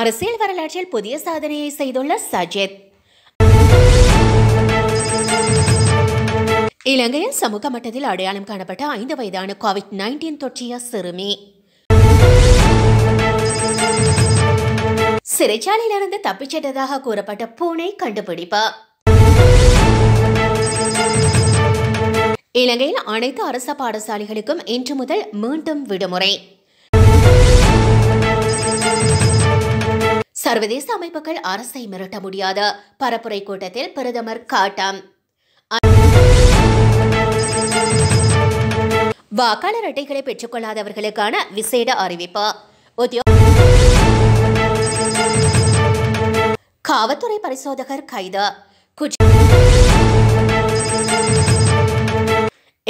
அரசியல் வரலாற்றில் புதிய சாதனையை செய்துள்ள சஜித் இலங்கையில் சமூக மட்டத்தில் அடையாளம் காணப்பட்ட ஐந்து வயதான கோவிட் நைன்டீன் தொற்றிய சிறுமி சிறைச்சாலையிலிருந்து தப்பிச் சென்றதாக கூறப்பட்ட பூனை கண்டுபிடிப்பு இலங்கையில் அனைத்து அரச பாடசாலைகளுக்கும் இன்று முதல் மீண்டும் விடுமுறை சர்வதேச அமைப்புகள் அரசை மிரட்ட முடியாத பரப்புரை கூட்டத்தில் பிரதமர் காட்டம் வாக்காளர் அட்டைகளை பெற்றுக்கொள்ளாதவர்களுக்கான விசேட அறிவிப்பு காவல்துறை பரிசோதகர் கைது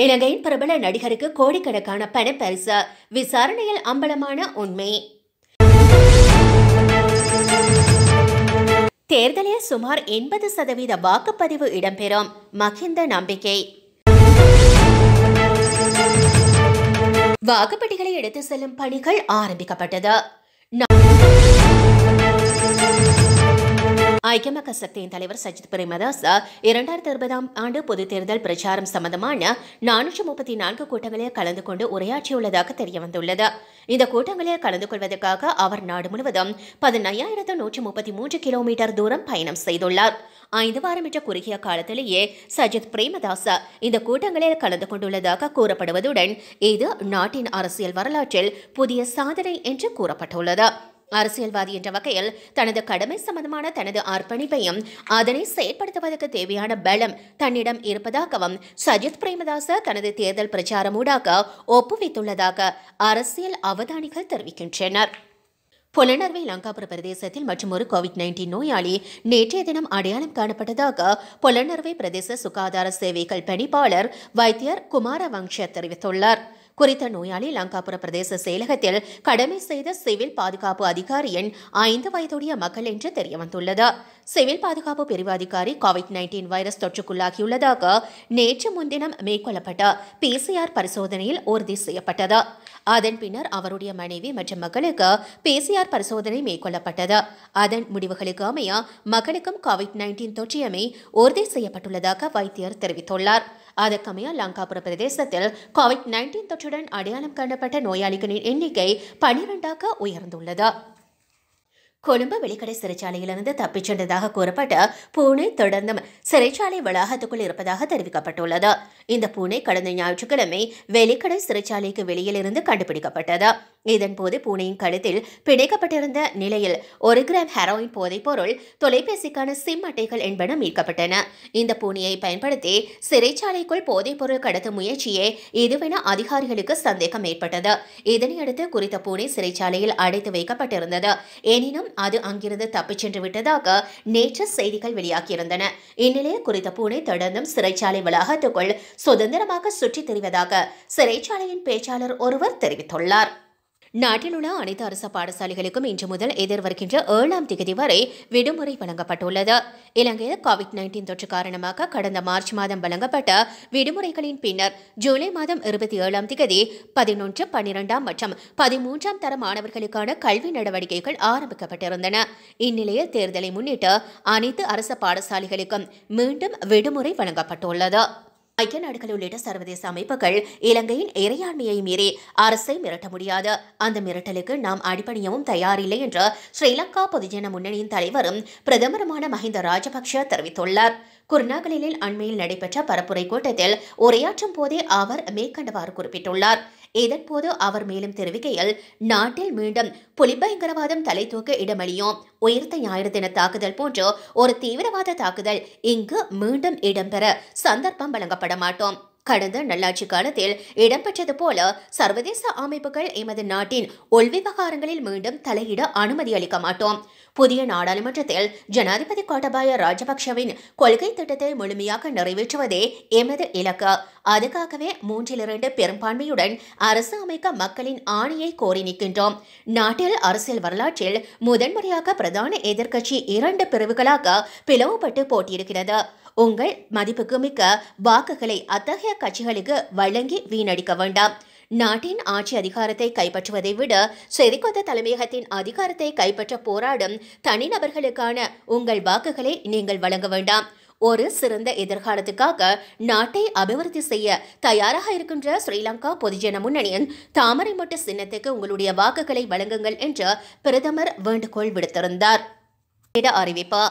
இலங்கையின் பிரபல நடிகருக்கு கோடிக்கணக்கான பணப்பரிசு விசாரணையில் அம்பலமான உண்மை தேர்தலில் சுமார் எண்பது சதவீத வாக்குப்பதிவு இடம்பெறும் மகிந்த நம்பிக்கை வாக்குப்பட்டிகளை எடுத்து செல்லும் பணிகள் ஆரம்பிக்கப்பட்டது ஐக்கிய மக்கள் சக்தியின் தலைவர் சஜித் பிரேமதாஸ் இரண்டாயிரத்தி இருபதாம் ஆண்டு பொது தேர்தல் பிரச்சாரம் சம்பந்தமான நானூற்று முப்பத்தி நான்கு கூட்டங்களில் கலந்து கொண்டு உரையாற்றியுள்ளதாக தெரியவந்துள்ளது இந்த கூட்டங்களில் கலந்து கொள்வதற்காக அவர் நாடு முழுவதும் பதினையாயிரத்து நூற்று முப்பத்தி மூன்று கிலோமீட்டர் தூரம் பயணம் செய்துள்ளார் ஐந்து வாரம் என்ற குறுகிய காலத்திலேயே சஜித் பிரேமதாஸ் இந்த கூட்டங்களில் கலந்து கொண்டுள்ளதாக கூறப்படுவதுடன் இது நாட்டின் அரசியல் வரலாற்றில் புதிய சாதனை என்று கூறப்பட்டுள்ளது அரசியல்வாதி என்ற வகையில் தனது கடமை சம்பந்தமான தனது அர்ப்பணிப்பையும் அதனை செயற்படுத்துவதற்கு தேவையான பலம் தன்னிடம் இருப்பதாகவும் சஜித் பிரேமதாச தனது தேர்தல் பிரச்சாரம் ஊடாக ஒப்புவித்துள்ளதாக அரசியல் அவதானிகள் தெரிவிக்கின்றனர் புலனர்வை லங்காபுர பிரதேசத்தில் மற்றும் ஒரு கோவிட் நைன்டீன் நோயாளி நேற்றைய தினம் அடையாளம் காணப்பட்டதாக புலனர்வை பிரதேச சுகாதார சேவைகள் பணிப்பாளர் வைத்தியர் குமார வங்ஷ தெரிவித்துள்ளார் குறித்த நோயாளி லங்காபுர பிரதேச செயலகத்தில் கடமை செய்த சிவில் பாதுகாப்பு அதிகாரியின் ஐந்து வயதுடைய மகள் என்று தெரியவந்துள்ளது சிவில் பாதுகாப்பு பிரிவு அதிகாரி கோவிட் நைன்டீன் வைரஸ் தொற்றுக்குள்ளாகியுள்ளதாக நேற்று முன்தினம் மேற்கொள்ளப்பட்ட பிசிஆர் பரிசோதனையில் உறுதி செய்யப்பட்டது அதன் பின்னர் அவருடைய மனைவி மற்றும் மகளுக்கு பிசிஆர் பரிசோதனை மேற்கொள்ளப்பட்டது அதன் முடிவுகளுக்கு அமைய மகளுக்கும் கோவிட் நைன்டீன் தொற்றியமை உறுதி செய்யப்பட்டுள்ளதாக வைத்தியர் தெரிவித்துள்ளார் அதற்கமையா லங்காபுர பிரதேசத்தில் கோவிட் நைன்டீன் தொற்றுடன் அடையாளம் காணப்பட்ட நோயாளிகளின் எண்ணிக்கை பனிரெண்டாக உயர்ந்துள்ளது கொழும்பு வெளிக்கடை சிறைச்சாலையிலிருந்து தப்பிச் சென்றதாக கூறப்பட்ட பூனை தொடர்ந்தும் சிறைச்சாலை வளாகத்துக்குள் இருப்பதாக தெரிவிக்கப்பட்டுள்ளது இந்த பூனை கடந்த ஞாயிற்றுக்கிழமை வெளிக்கடை சிறைச்சாலைக்கு வெளியிலிருந்து கண்டுபிடிக்கப்பட்டது இதன்போது பூனையின் கழுத்தில் பிணைக்கப்பட்டிருந்த நிலையில் ஒரு கிராம் ஹெரோயின் போதைப் பொருள் தொலைபேசிக்கான சிம் அட்டைகள் என்பன மீட்கப்பட்டன இந்த பூனையை பயன்படுத்தி சிறைச்சாலைக்குள் போதைப் பொருள் கடத்த முயற்சியே இதுவென அதிகாரிகளுக்கு சந்தேகம் ஏற்பட்டது இதனையடுத்து குறித்த பூனை சிறைச்சாலையில் அடைத்து வைக்கப்பட்டிருந்தது எனினும் அது அங்கிருந்து தப்பிச் சென்று விட்டதாக நேற்று செய்திகள் வெளியாகியிருந்தன இந்நிலையில் குறித்த பூனை தொடர்ந்தும் சிறைச்சாலை வளாகத்துக்குள் சுதந்திரமாக சுற்றித் திரிவதாக சிறைச்சாலையின் பேச்சாளர் ஒருவர் தெரிவித்துள்ளார் நாட்டில் உள்ள அனைத்து அரசு பாடசாலைகளுக்கும் இன்று முதல் எதிர்வருகின்ற ஏழாம் தேதி வரை விடுமுறை வழங்கப்பட்டுள்ளது இலங்கையில் கோவிட் நைன்டீன் தொற்று காரணமாக கடந்த மார்ச் மாதம் வழங்கப்பட்ட விடுமுறைகளின் பின்னர் ஜூலை மாதம் இருபத்தி ஏழாம் தேதி பதினொன்று பன்னிரெண்டாம் மற்றும் பதிமூன்றாம் தர மாணவர்களுக்கான கல்வி நடவடிக்கைகள் ஆரம்பிக்கப்பட்டிருந்தன இந்நிலையில் தேர்தலை முன்னிட்டு அனைத்து அரசு பாடசாலைகளுக்கும் மீண்டும் விடுமுறை வழங்கப்பட்டுள்ளது ஐக்கிய நாடுகள் உள்ளிட்ட சர்வதேச அமைப்புகள் இலங்கையின் இறையாண்மையை மீறி அரசை மிரட்ட முடியாது அந்த மிரட்டலுக்கு நாம் அடிபணியவும் தயாரில்லை என்று ஸ்ரீலங்கா பொதுஜன முன்னணியின் தலைவரும் பிரதமருமான மஹிந்த ராஜபக்ஷ தெரிவித்துள்ளார் குர்நாகலில் அண்மையில் நடைபெற்ற பரப்புரை கூட்டத்தில் உரையாற்றும் போதே அவர் மேற்கண்டவாறு குறிப்பிட்டுள்ளார் இதன்போது அவர் மேலும் தெரிவிக்கையில் நாட்டில் மீண்டும் புலிபயங்கரவாதம் தலை தூக்க இடமளியும் உயிர்த்த ஞாயிறு தின தாக்குதல் போன்ற ஒரு தீவிரவாத தாக்குதல் இங்கு மீண்டும் இடம்பெற சந்தர்ப்பம் வழங்கப்பட மாட்டோம் கடந்த நல்லாட்சி காலத்தில் இடம்பெற்றது போல சர்வதேச அமைப்புகள் எமது நாட்டின் உள்விவகாரங்களில் மீண்டும் தலையிட அனுமதி அளிக்க மாட்டோம் புதிய நாடாளுமன்றத்தில் ஜனாதிபதி கோட்டபாய ராஜபக்சவின் கொள்கை திட்டத்தை முழுமையாக நிறைவேற்றுவதே எமது இலக்கு அதுக்காகவே மூன்றிலிரண்டு பெரும்பான்மையுடன் அரசு அமைக்க மக்களின் ஆணையை கோரி நிற்கின்றோம் நாட்டில் அரசியல் வரலாற்றில் முதன்முறையாக பிரதான எதிர்க்கட்சி இரண்டு பிரிவுகளாக பிளவுபட்டு போட்டியிருக்கிறது உங்கள் மதிப்புக்கு மிக்க வாக்குகளை அத்தகைய கட்சிகளுக்கு வழங்கி வீணடிக்க வேண்டாம் நாட்டின் ஆட்சி அதிகாரத்தை கைப்பற்றுவதை விட செரிகொத்த தலைமையகத்தின் அதிகாரத்தை கைப்பற்ற போராடும் தனிநபர்களுக்கான உங்கள் வாக்குகளை நீங்கள் வழங்க வேண்டாம் ஒரு சிறந்த எதிர்காலத்துக்காக நாட்டை அபிவிருத்தி செய்ய தயாராக இருக்கின்ற ஸ்ரீலங்கா பொதுஜன முன்னணியின் தாமரை மட்ட சின்னத்துக்கு உங்களுடைய வாக்குகளை வழங்குங்கள் என்று பிரதமர் வேண்டுகோள் விடுத்திருந்தார் அறிவிப்பா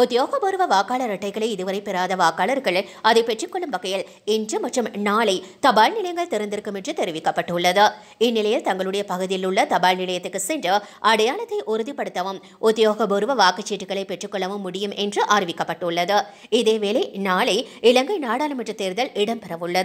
உத்தியோகபூர்வ வாக்காளர் அட்டைகளை இதுவரை பெறாத வாக்காளர்கள் அதை பெற்றுக்கொள்ளும் வகையில் இன்று மற்றும் நாளை தபால் நிலையங்கள் திறந்திருக்கும் என்று தெரிவிக்கப்பட்டுள்ளது இந்நிலையில் தங்களுடைய பகுதியில் உள்ள தபால் நிலையத்துக்கு சென்று அடையாளத்தை உறுதிப்படுத்தவும் உத்தியோகபூர்வ வாக்குச்சீட்டுகளை பெற்றுக்கொள்ளவும் முடியும் என்று அறிவிக்கப்பட்டுள்ளது இதேவேளை நாளை இலங்கை நாடாளுமன்ற தேர்தல் இடம்பெறவுள்ளது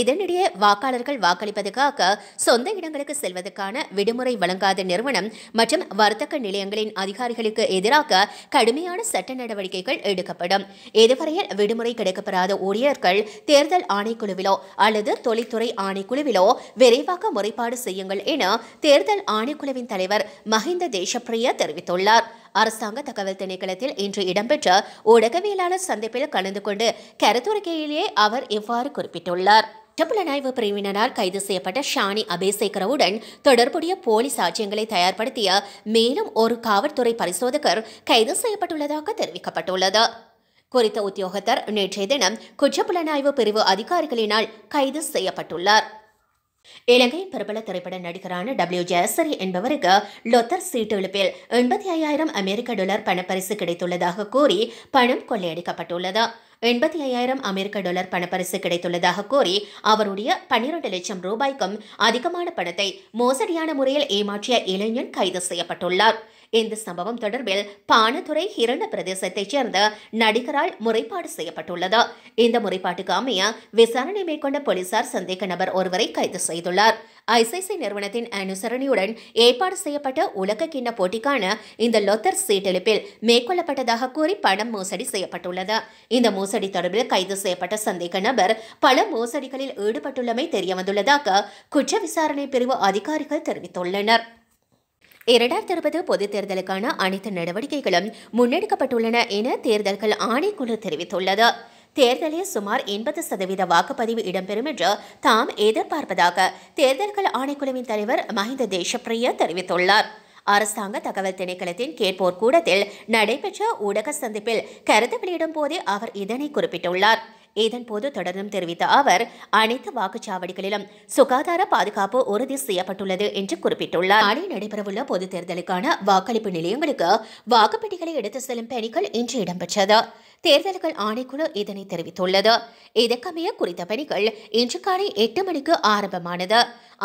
இதனிடையே வாக்காளர்கள் வாக்களிப்பதற்காக சொந்த இடங்களுக்கு செல்வதற்கான விடுமுறை வழங்காத நிறுவனம் மற்றும் வர்த்தக நிலையங்களின் அதிகாரிகளுக்கு எதிராக கடுமையான சட்ட நடவடிக்கை நடவடிக்கைகள் எடுக்கப்படும் இதுவரையில் விடுமுறை கிடைக்கப்பெறாத ஊழியர்கள் தேர்தல் ஆணைக்குழுவிலோ அல்லது தொழில்துறை ஆணைக்குழுவிலோ விரைவாக முறைப்பாடு செய்யுங்கள் என தேர்தல் ஆணைக்குழுவின் தலைவர் மஹிந்த தேசப்பிரிய தெரிவித்துள்ளார் அரசாங்க தகவல் திணைக்களத்தில் இன்று இடம்பெற்ற ஊடகவியலாளர் சந்திப்பில் கலந்து கொண்டு கருத்துரைக்கையிலேயே அவர் இவ்வாறு குறிப்பிட்டுள்ளார் புலனாய்வு பிரிவினரால் கைது செய்யப்பட்ட ஷானி அபேசேகரவுடன் தொடர்புடைய போலி சாட்சியங்களை தயார்படுத்திய மேலும் ஒரு காவல்துறை பரிசோதகர் கைது செய்யப்பட்டுள்ளதாக தெரிவிக்கப்பட்டுள்ளது குறித்த உத்தியோகத்தர் நேற்றைய தினம் குற்றப்புலனாய்வு பிரிவு அதிகாரிகளினால் கைது செய்யப்பட்டுள்ளார் இலங்கை பிரபல திரைப்பட நடிகரான டபிள்யூ ஜெயசரி என்பவருக்கு லொத்தர் சீட்டெழுப்பில் எண்பத்தி ஐயாயிரம் அமெரிக்க டாலர் பணப்பரிசு கிடைத்துள்ளதாக கூறி பணம் கொள்ளையடிக்கப்பட்டுள்ளது எண்பத்தி ஐயாயிரம் அமெரிக்க டாலர் பணப்பரிசு கிடைத்துள்ளதாக கூறி அவருடைய பன்னிரண்டு லட்சம் ரூபாய்க்கும் அதிகமான பணத்தை மோசடியான முறையில் ஏமாற்றிய இளைஞன் கைது செய்யப்பட்டுள்ளார் இந்த சம்பவம் தொடர்பில் பானதுறை இரண்டு பிரதேசத்தைச் சேர்ந்த நடிகரால் முறைப்பாடு செய்யப்பட்டுள்ளது இந்த முறைப்பாட்டுக்கு அமைய விசாரணை மேற்கொண்ட போலீசார் சந்தேக நபர் ஒருவரை கைது செய்துள்ளார் ஐசிஐசி நிறுவனத்தின் அனுசரணையுடன் ஏற்பாடு செய்யப்பட்ட உலக கிண்ண போட்டிக்கான இந்த லொத்தர் சீட்டெழுப்பில் மேற்கொள்ளப்பட்டதாக கூறி பணம் மோசடி செய்யப்பட்டுள்ளது இந்த மோசடி தொடர்பில் கைது செய்யப்பட்ட சந்தேக நபர் பல மோசடிகளில் ஈடுபட்டுள்ளமை தெரியவந்துள்ளதாக குற்ற விசாரணை பிரிவு அதிகாரிகள் தெரிவித்துள்ளனர் இரண்டாயிரத்தி இருபது பொதுத் தேர்தலுக்கான அனைத்து நடவடிக்கைகளும் முன்னெடுக்கப்பட்டுள்ளன என தேர்தல்கள் ஆணைக்குழு தெரிவித்துள்ளது தேர்தலில் சுமார் எண்பது சதவீத வாக்குப்பதிவு இடம்பெறும் என்று தாம் எதிர்பார்ப்பதாக தேர்தல்கள் ஆணைக்குழுவின் தலைவர் மஹிந்த தேசப்பிரிய தெரிவித்துள்ளார் அரசாங்க தகவல் திணைக்களத்தின் கேட்போர் கூடத்தில் நடைபெற்ற ஊடக சந்திப்பில் கருத்து வெளியிடும் போதே அவர் இதனை குறிப்பிட்டுள்ளார் இதன்போது தொடர்ந்தும் தெரிவித்த அவர் அனைத்து வாக்குச்சாவடிகளிலும் சுகாதார பாதுகாப்பு உறுதி செய்யப்பட்டுள்ளது என்று குறிப்பிட்டுள்ளார் நாளை நடைபெறவுள்ள பொதுத் தேர்தலுக்கான வாக்களிப்பு நிலையங்களுக்கு வாக்குப்பெட்டிகளை எடுத்து செல்லும் பணிகள் இன்று இடம்பெற்றது தேர்தல்கள் ஆணைக்குழு இதனை தெரிவித்துள்ளது இதற்கமைய குறித்த பணிகள் இன்று காலை எட்டு மணிக்கு ஆரம்பமானது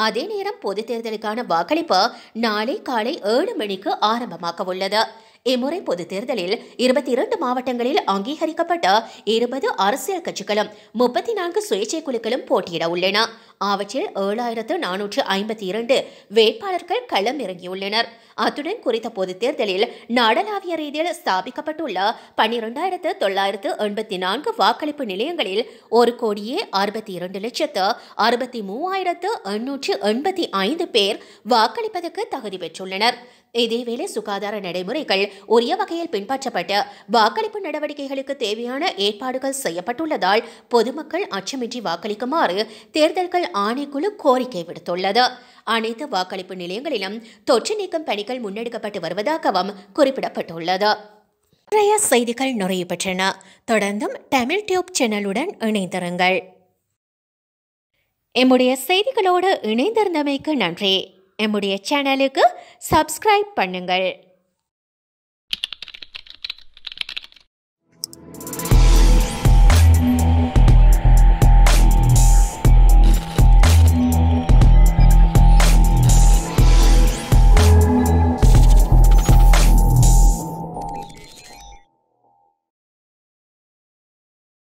அதே நேரம் பொது தேர்தலுக்கான வாக்களிப்பு நாளை காலை ஏழு மணிக்கு ஆரம்பமாக உள்ளது இம்முறை பொது தேர்தலில் இருபத்தி இரண்டு மாவட்டங்களில் அங்கீகரிக்கப்பட்ட இருபது அரசியல் கட்சிகளும் முப்பத்தி நான்கு சுயேட்சை குழுக்களும் போட்டியிட உள்ளன அவற்றில் ஏழாயிரத்து நானூற்று ஐம்பத்தி இரண்டு வேட்பாளர்கள் களம் இறங்கியுள்ளனர் அத்துடன் குறித்த பொது தேர்தலில் நாடளாவிய ரீதியில் ஸ்தாபிக்கப்பட்டுள்ள பன்னிரெண்டாயிரத்து தொள்ளாயிரத்து எண்பத்தி நான்கு வாக்களிப்பு நிலையங்களில் ஒரு கோடியே அறுபத்தி இரண்டு லட்சத்து அறுபத்தி மூவாயிரத்து எண்ணூற்று எண்பத்தி ஐந்து பேர் வாக்களிப்பதற்கு தகுதி பெற்றுள்ளனர் இதேவேளை சுகாதார நடைமுறைகள் உரிய வகையில் பின்பற்றப்பட்டு வாக்களிப்பு நடவடிக்கைகளுக்கு தேவையான ஏற்பாடுகள் செய்யப்பட்டுள்ளதால் பொதுமக்கள் அச்சமின்றி வாக்களிக்குமாறு தேர்தல்கள் ஆணைக்குழு கோரிக்கை விடுத்துள்ளது அனைத்து வாக்களிப்பு நிலையங்களிலும் தொற்று நீக்கும் பணிகள் முன்னெடுக்கப்பட்டு வருவதாகவும் குறிப்பிடப்பட்டுள்ளது நிறைய செய்திகள் நிறைவு பெற்றன தொடர்ந்தும் தமிழ் டியூப் சேனலுடன் இணைந்திருங்கள் எம்முடைய செய்திகளோடு இணைந்திருந்தமைக்கு நன்றி எம்முடைய சேனலுக்கு சப்ஸ்கிரைப் பண்ணுங்கள்